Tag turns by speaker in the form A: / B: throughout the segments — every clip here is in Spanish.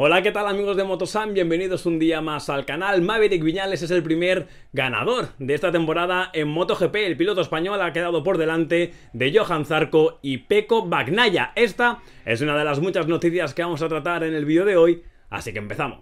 A: Hola, ¿qué tal amigos de Motosan? Bienvenidos un día más al canal. Maverick Viñales es el primer ganador de esta temporada en MotoGP. El piloto español ha quedado por delante de Johan Zarco y Peco Bagnaya. Esta es una de las muchas noticias que vamos a tratar en el vídeo de hoy, así que empezamos.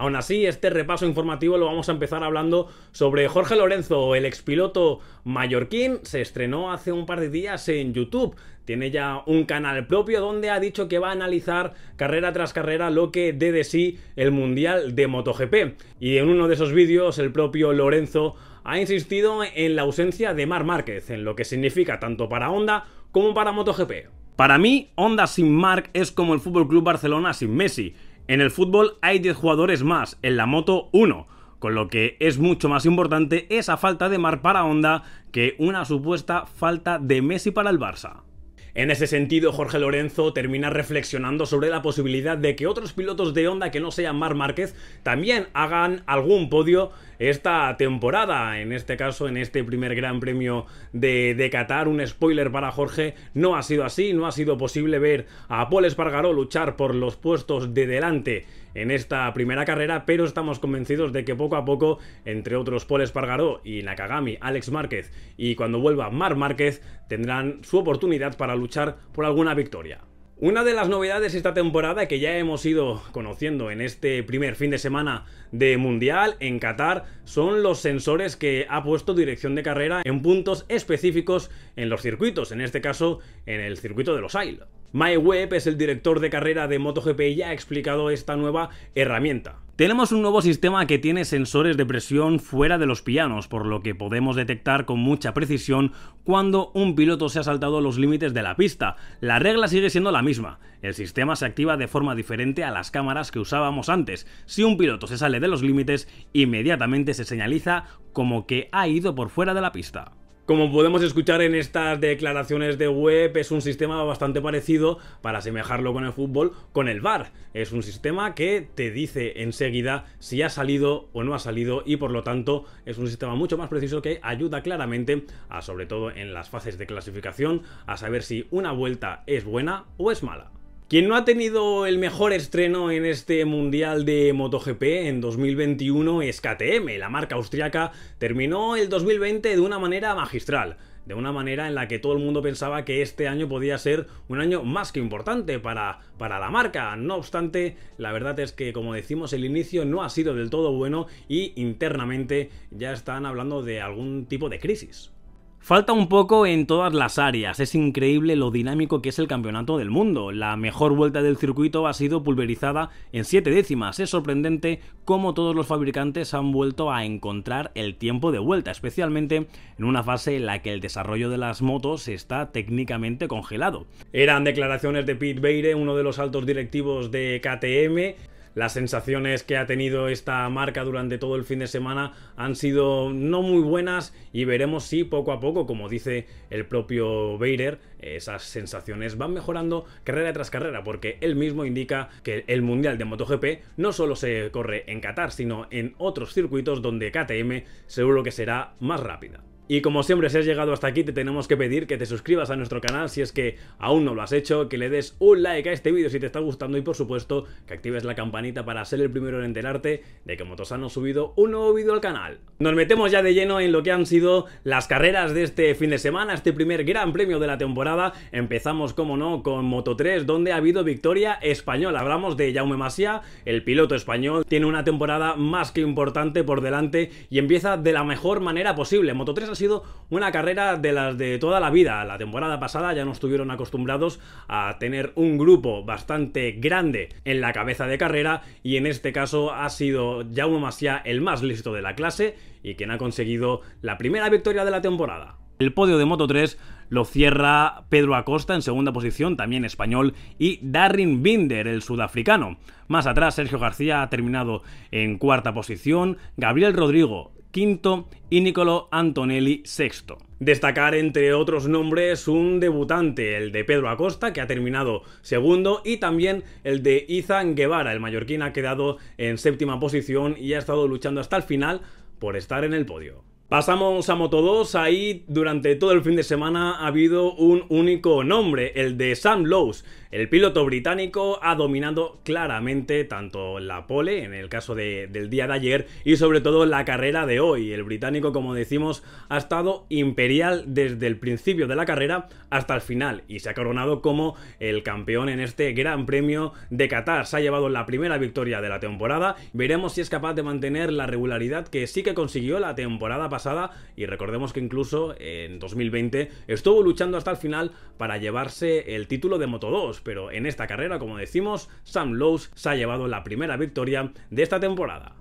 A: Aún así, este repaso informativo lo vamos a empezar hablando sobre Jorge Lorenzo, el expiloto mallorquín. Se estrenó hace un par de días en YouTube. Tiene ya un canal propio donde ha dicho que va a analizar carrera tras carrera lo que dé de sí el Mundial de MotoGP. Y en uno de esos vídeos el propio Lorenzo ha insistido en la ausencia de Mar Márquez, en lo que significa tanto para Honda como para MotoGP. Para mí, Honda sin Marc es como el Fútbol Club Barcelona sin Messi. En el fútbol hay 10 jugadores más, en la moto 1, con lo que es mucho más importante esa falta de mar para Honda que una supuesta falta de Messi para el Barça. En ese sentido, Jorge Lorenzo termina reflexionando sobre la posibilidad de que otros pilotos de Honda que no sean Mar Márquez también hagan algún podio esta temporada. En este caso, en este primer Gran Premio de, Qatar, un spoiler para Jorge, no ha sido así, no ha sido posible ver a Paul Espargaró luchar por los puestos de delante en esta primera carrera, pero estamos convencidos de que poco a poco, entre otros Paul Espargaró y Nakagami, Alex Márquez y cuando vuelva Mar Márquez, tendrán su oportunidad para luchar por alguna victoria. Una de las novedades esta temporada que ya hemos ido conociendo en este primer fin de semana de Mundial en Qatar son los sensores que ha puesto dirección de carrera en puntos específicos en los circuitos, en este caso en el circuito de los Isles. Mae es el director de carrera de MotoGP y ya ha explicado esta nueva herramienta. Tenemos un nuevo sistema que tiene sensores de presión fuera de los pianos, por lo que podemos detectar con mucha precisión cuando un piloto se ha saltado los límites de la pista. La regla sigue siendo la misma. El sistema se activa de forma diferente a las cámaras que usábamos antes. Si un piloto se sale de los límites, inmediatamente se señaliza como que ha ido por fuera de la pista. Como podemos escuchar en estas declaraciones de web, es un sistema bastante parecido, para asemejarlo con el fútbol, con el VAR. Es un sistema que te dice enseguida si ha salido o no ha salido y por lo tanto es un sistema mucho más preciso que ayuda claramente a, sobre todo en las fases de clasificación, a saber si una vuelta es buena o es mala. Quien no ha tenido el mejor estreno en este Mundial de MotoGP en 2021 es KTM. La marca austriaca terminó el 2020 de una manera magistral de una manera en la que todo el mundo pensaba que este año podía ser un año más que importante para, para la marca. No obstante, la verdad es que, como decimos, el inicio no ha sido del todo bueno y internamente ya están hablando de algún tipo de crisis. Falta un poco en todas las áreas, es increíble lo dinámico que es el campeonato del mundo. La mejor vuelta del circuito ha sido pulverizada en 7 décimas. Es sorprendente cómo todos los fabricantes han vuelto a encontrar el tiempo de vuelta, especialmente en una fase en la que el desarrollo de las motos está técnicamente congelado. Eran declaraciones de Pete Beire, uno de los altos directivos de KTM, las sensaciones que ha tenido esta marca durante todo el fin de semana han sido no muy buenas y veremos si poco a poco, como dice el propio Beirer, esas sensaciones van mejorando carrera tras carrera, porque él mismo indica que el Mundial de MotoGP no solo se corre en Qatar, sino en otros circuitos donde KTM seguro que será más rápida. Y como siempre, si has llegado hasta aquí, te tenemos que pedir que te suscribas a nuestro canal si es que aún no lo has hecho, que le des un like a este vídeo si te está gustando y por supuesto que actives la campanita para ser el primero en enterarte de que Motosano ha subido un nuevo vídeo al canal. Nos metemos ya de lleno en lo que han sido las carreras de este fin de semana, este primer gran premio de la temporada. Empezamos, como no, con Moto 3, donde ha habido victoria española. Hablamos de Jaume Masia, el piloto español, tiene una temporada más que importante por delante y empieza de la mejor manera posible. Moto 3 sido una carrera de las de toda la vida. La temporada pasada ya no estuvieron acostumbrados a tener un grupo bastante grande en la cabeza de carrera y en este caso ha sido ya más ya el más listo de la clase y quien ha conseguido la primera victoria de la temporada. El podio de Moto 3 lo cierra Pedro Acosta en segunda posición, también español, y Darin Binder, el sudafricano. Más atrás, Sergio García ha terminado en cuarta posición, Gabriel Rodrigo Quinto y Nicolò Antonelli sexto. Destacar entre otros nombres un debutante, el de Pedro Acosta, que ha terminado segundo, y también el de Izan Guevara, el mallorquín ha quedado en séptima posición y ha estado luchando hasta el final por estar en el podio. Pasamos a Moto 2, ahí durante todo el fin de semana ha habido un único nombre, el de Sam Lowe's, el piloto británico ha dominado claramente tanto la pole, en el caso del día de ayer, y sobre todo la carrera de hoy. El británico, como decimos, ha estado imperial desde el principio de la carrera hasta el final y se ha coronado como el campeón en este Gran Premio de Qatar. Se ha llevado la primera victoria de la temporada. Veremos si es capaz de mantener la regularidad que sí que consiguió la temporada pasada y recordemos que incluso en 2020 estuvo luchando hasta el final para llevarse el título de Moto 2 pero en esta carrera, como decimos, Sam Lowe's se ha llevado la primera victoria de esta temporada.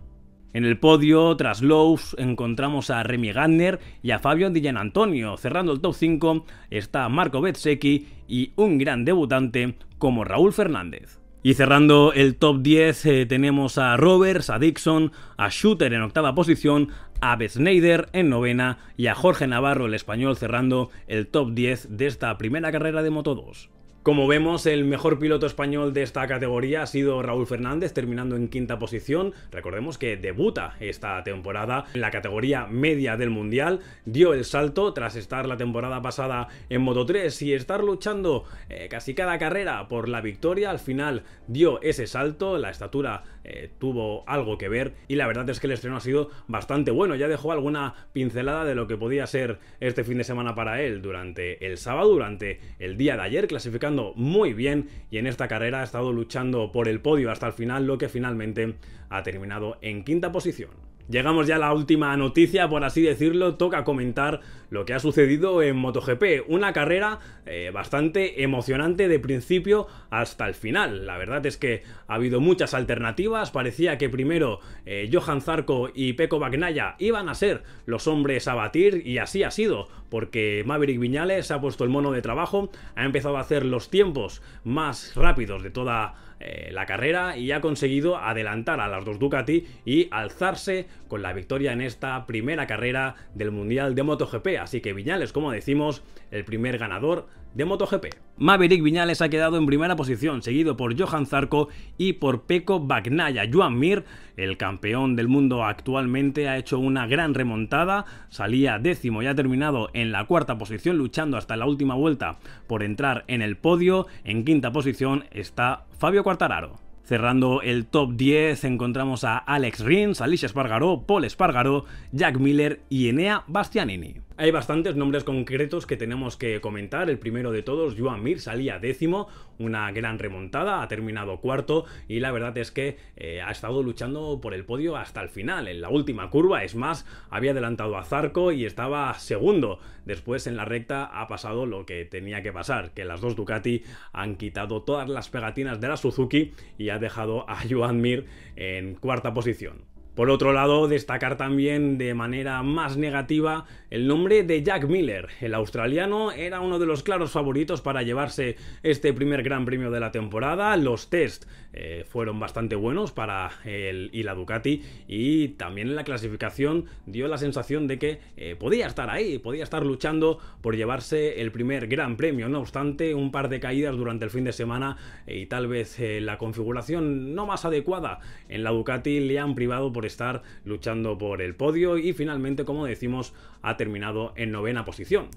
A: En el podio, tras Lowe's, encontramos a Remy Gardner y a Fabio Di Antonio. Cerrando el top 5 está Marco Betseki y un gran debutante como Raúl Fernández. Y cerrando el top 10 eh, tenemos a Roberts, a Dixon, a Shooter en octava posición, a Besneider en novena y a Jorge Navarro, el español, cerrando el top 10 de esta primera carrera de Moto 2. Como vemos, el mejor piloto español de esta categoría ha sido Raúl Fernández, terminando en quinta posición. Recordemos que debuta esta temporada en la categoría media del Mundial, dio el salto tras estar la temporada pasada en Moto 3 y estar luchando eh, casi cada carrera por la victoria. Al final dio ese salto, la estatura eh, tuvo algo que ver y la verdad es que el estreno ha sido bastante bueno. Ya dejó alguna pincelada de lo que podía ser este fin de semana para él durante el sábado, durante el día de ayer, clasificando muy bien y en esta carrera ha estado luchando por el podio hasta el final, lo que finalmente ha terminado en quinta posición. Llegamos ya a la última noticia, por así decirlo, toca comentar lo que ha sucedido en MotoGP, una carrera eh, bastante emocionante de principio hasta el final. La verdad es que ha habido muchas alternativas, parecía que primero eh, Johan Zarco y Peko Bagnaya iban a ser los hombres a batir y así ha sido, porque Maverick Viñales ha puesto el mono de trabajo, ha empezado a hacer los tiempos más rápidos de toda eh, la carrera y ha conseguido adelantar a las dos Ducati y alzarse con la victoria en esta primera carrera del Mundial de MotoGP. Así que Viñales, como decimos, el primer ganador de MotoGP. Maverick Viñales ha quedado en primera posición, seguido por Johan Zarco y por Peko Bagnaya. Joan Mir, el campeón del mundo actualmente, ha hecho una gran remontada, salía décimo y ha terminado en la cuarta posición, luchando hasta la última vuelta por entrar en el podio. En quinta posición está Fabio Quartararo. Cerrando el top 10 encontramos a Alex Rins, Alicia Espargaró, Paul Espargaró, Jack Miller y Enea Bastianini. Hay bastantes nombres concretos que tenemos que comentar. El primero de todos, Joan Mir, salía décimo, una gran remontada, ha terminado cuarto y la verdad es que eh, ha estado luchando por el podio hasta el final. En la última curva, es más, había adelantado a Zarco y estaba segundo. Después en la recta ha pasado lo que tenía que pasar, que las dos Ducati han quitado todas las pegatinas de la Suzuki y ha dejado a Joan Mir en cuarta posición. Por otro lado, destacar también de manera más negativa el nombre de Jack Miller. El australiano era uno de los claros favoritos para llevarse este primer gran premio de la temporada. Los test eh, fueron bastante buenos para el y la Ducati y también en la clasificación dio la sensación de que eh, podía estar ahí, podía estar luchando por llevarse el primer gran premio. No obstante, un par de caídas durante el fin de semana eh, y tal vez la configuración no más adecuada en la Ducati le han privado por estar luchando por el podio y finalmente, como decimos, ha terminado en novena posición.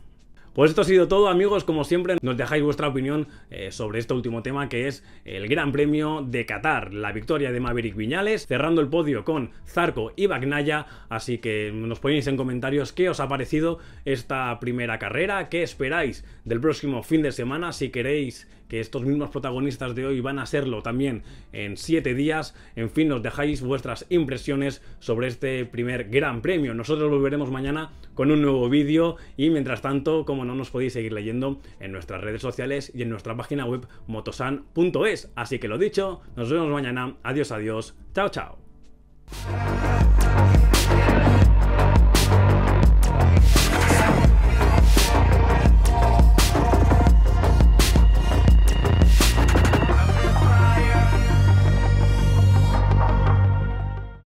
A: Pues esto ha sido todo amigos, como siempre nos dejáis vuestra opinión eh, sobre este último tema que es el Gran Premio de Qatar, la victoria de Maverick Viñales, cerrando el podio con Zarco y Bagnaya, así que nos ponéis en comentarios qué os ha parecido esta primera carrera, qué esperáis del próximo fin de semana, si queréis que estos mismos protagonistas de hoy van a serlo también en 7 días. En fin, nos dejáis vuestras impresiones sobre este primer gran premio. Nosotros volveremos mañana con un nuevo vídeo y mientras tanto, como no nos podéis seguir leyendo en nuestras redes sociales y en nuestra página web motosan.es. Así que lo dicho, nos vemos mañana. Adiós, adiós. Chao, chao.